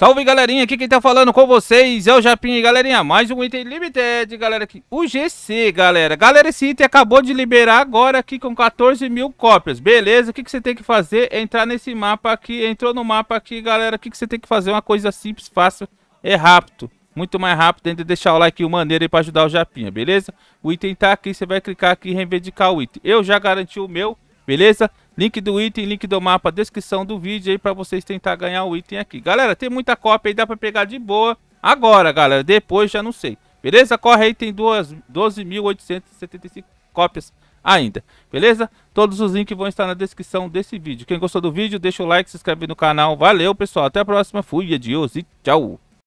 Salve galerinha, aqui quem tá falando com vocês é o e galerinha, mais um item limited, galera, aqui, o GC, galera, galera, esse item acabou de liberar agora aqui com 14 mil cópias, beleza, o que, que você tem que fazer é entrar nesse mapa aqui, entrou no mapa aqui, galera, o que, que você tem que fazer, uma coisa simples, fácil, é rápido, muito mais rápido, ainda deixar o like e o maneiro aí pra ajudar o Japinha, beleza, o item tá aqui, você vai clicar aqui e reivindicar o item, eu já garanti o meu, beleza, Link do item, link do mapa, descrição do vídeo aí para vocês tentar ganhar o item aqui. Galera, tem muita cópia aí, dá para pegar de boa. Agora, galera, depois já não sei. Beleza? Corre aí, tem 12.875 cópias ainda. Beleza? Todos os links vão estar na descrição desse vídeo. Quem gostou do vídeo, deixa o like, se inscreve no canal. Valeu, pessoal. Até a próxima. Fui, adios e tchau.